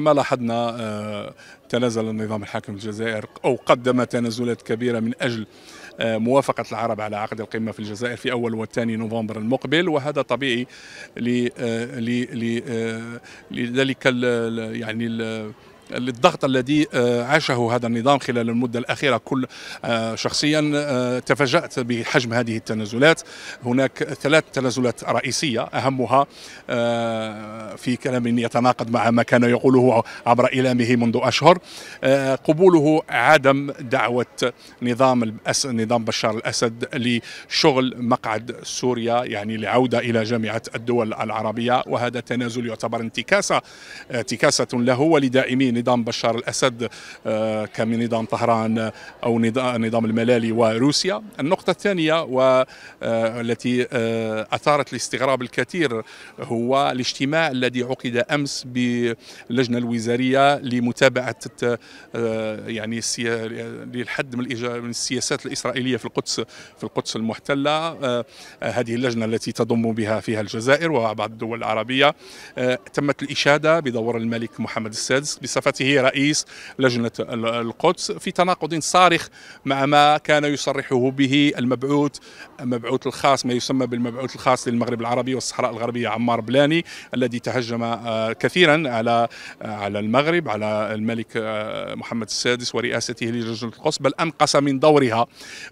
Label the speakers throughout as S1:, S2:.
S1: ما لاحظنا آه، تنازل النظام الحاكم الجزائر او قدم تنازلات كبيره من اجل آه، موافقه العرب على عقد القمه في الجزائر في اول والثاني نوفمبر المقبل وهذا طبيعي آه، لذلك يعني للضغط الذي آه، عاشه هذا النظام خلال المدة الأخيرة كل آه، شخصيا آه، تفاجأت بحجم هذه التنازلات هناك ثلاث تنازلات رئيسية أهمها في كلام يتناقض مع ما كان يقوله عبر إلامه منذ أشهر قبوله عدم دعوة نظام نظام بشار الأسد لشغل مقعد سوريا يعني لعودة إلى جامعة الدول العربية وهذا تنازل يعتبر انتكاسة انتكاسة له ولدائمين نظام بشار الأسد آه، كنظام طهران أو نظام الملالي وروسيا النقطة الثانية والتي آه، آه، أثارت الاستغراب الكثير هو الاجتماع الذي عقد أمس باللجنة الوزارية لمتابعة يعني للحد من السياسات الإسرائيلية في القدس في القدس المحتلة هذه اللجنة التي تضم بها فيها الجزائر وبعض الدول العربية تمت الإشادة بدور الملك محمد السادس بصفه بصفته رئيس لجنة القدس في تناقض صارخ مع ما كان يصرحه به المبعوث المبعوث الخاص ما يسمى بالمبعوث الخاص للمغرب العربي والصحراء الغربية عمار بلاني الذي تهجم آه، كثيرا على آه، على المغرب على الملك آه، محمد السادس ورئاسته للجنة القدس بل أنقص من دورها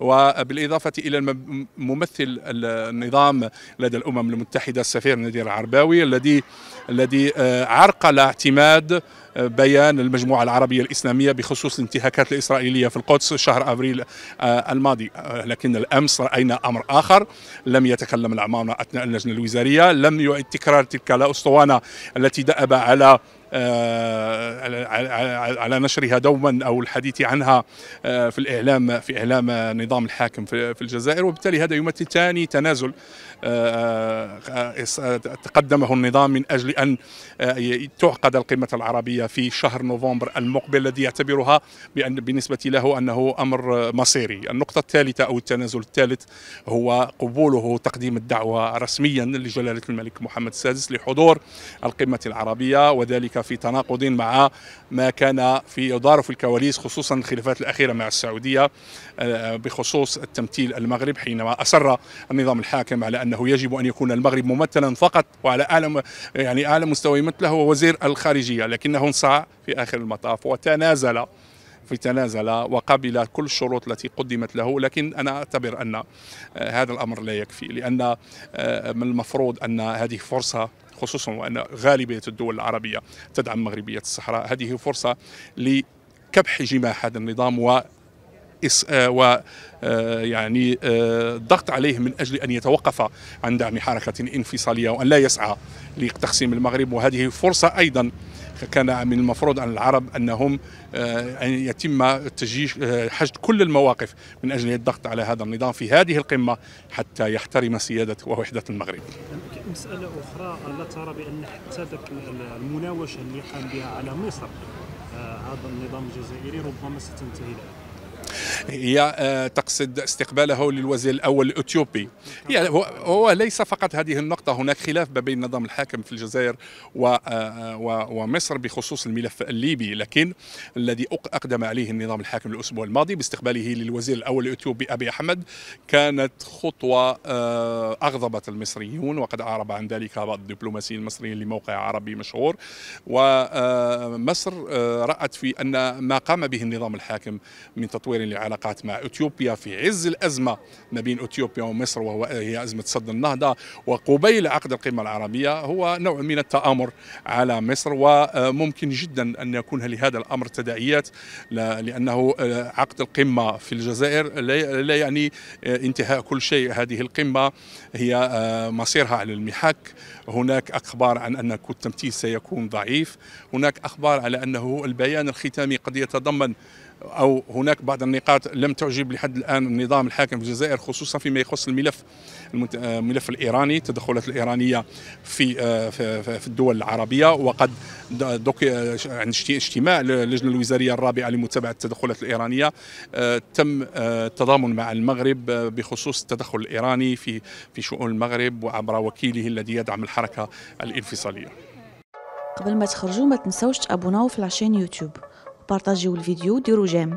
S1: وبالإضافة إلى ممثل النظام لدى الأمم المتحدة السفير نذير العرباوي الذي الذي عرقل اعتماد بيان المجموعة العربية الإسلامية بخصوص الانتهاكات الإسرائيلية في القدس شهر أبريل آه، الماضي آه، لكن الأمس رأينا أمر آخر لم يتكلم العمامة أثناء اللجنة الوزارية لم يعد تكرار تلك الأسطوانة التي دأب على آه، على نشرها دوما او الحديث عنها آه، في الاعلام في اعلام نظام الحاكم في الجزائر وبالتالي هذا يمثل ثاني تنازل آه، تقدمه النظام من اجل ان تعقد القمه العربيه في شهر نوفمبر المقبل الذي يعتبرها بان بالنسبه له انه امر مصيري. النقطه الثالثه او التنازل الثالث هو قبوله تقديم الدعوه رسميا لجلاله الملك محمد السادس لحضور القمه العربيه وذلك في تناقض مع ما كان في يدار في الكواليس خصوصا الخلافات الأخيرة مع السعودية آه، بخصوص التمثيل المغرب حينما أصر النظام الحاكم على أنه يجب أن يكون المغرب ممثلا فقط وعلى أعلى يعني أعلى مستوى يمثله هو وزير الخارجية لكنه انصاع في آخر المطاف وتنازل تنازل وقبل كل الشروط التي قدمت له لكن أنا أعتبر أن آه، هذا الأمر لا يكفي لأن آه، من المفروض أن هذه فرصة خصوصا وأن غالبية الدول العربية تدعم مغربية الصحراء هذه فرصة لكبح جماح هذا النظام و آه، و يعني الضغط عليه من اجل ان يتوقف عن دعم حركه انفصاليه وان لا يسعى لتقسيم المغرب وهذه فرصه ايضا كان من المفروض عن العرب انهم آه، ان يتم تجيش آه، حشد كل المواقف من اجل الضغط على هذا النظام في هذه القمه حتى يحترم سياده ووحده المغرب. مساله اخرى الا ترى بان حتى ذاك المناوشه اللي قام بها على مصر آه، هذا النظام الجزائري ربما ستنتهي لها. هي آه، تقصد استقباله للوزير الأول الأثيوبي يعني هو ليس فقط هذه النقطة هناك خلاف ما بين النظام الحاكم في الجزائر آه، ومصر بخصوص الملف الليبي لكن الذي أقدم عليه النظام الحاكم الأسبوع الماضي باستقباله للوزير الأول الأثيوبي أبي أحمد كانت خطوة آه، أغضبت المصريون وقد أعرب عن ذلك بعض الدبلوماسيين المصريين لموقع عربي مشهور ومصر رأت في أن ما قام به النظام الحاكم من تطوير لعلاقة العلاقات مع أثيوبيا في عز الأزمة ما بين أثيوبيا ومصر وهو هي أزمة سد النهضة وقبيل عقد القمة العربية هو نوع من التآمر على مصر وممكن جدا أن يكون لهذا الأمر تداعيات لأنه آه، عقد القمة في الجزائر لا يعني آه، انتهاء كل شيء هذه القمة هي آه، مصيرها على المحك هناك أخبار عن أن التمثيل سيكون ضعيف هناك أخبار على أنه البيان الختامي قد يتضمن أو هناك بعض النقاط لم تعجب لحد الان النظام الحاكم في الجزائر خصوصا فيما يخص الملف الملف الايراني التدخلات الايرانيه في آه، في الدول العربيه وقد دوك عند يعني اجتماع اللجنه الوزاريه الرابعه لمتابعه التدخلات الايرانيه آه، تم التضامن آه، مع المغرب بخصوص التدخل الايراني في في شؤون المغرب وعبر وكيله الذي يدعم الحركه الانفصاليه قبل ما تخرجوا ما تنساوش تابوناو في لاشين يوتيوب وبارطاجيو الفيديو ديروا جيم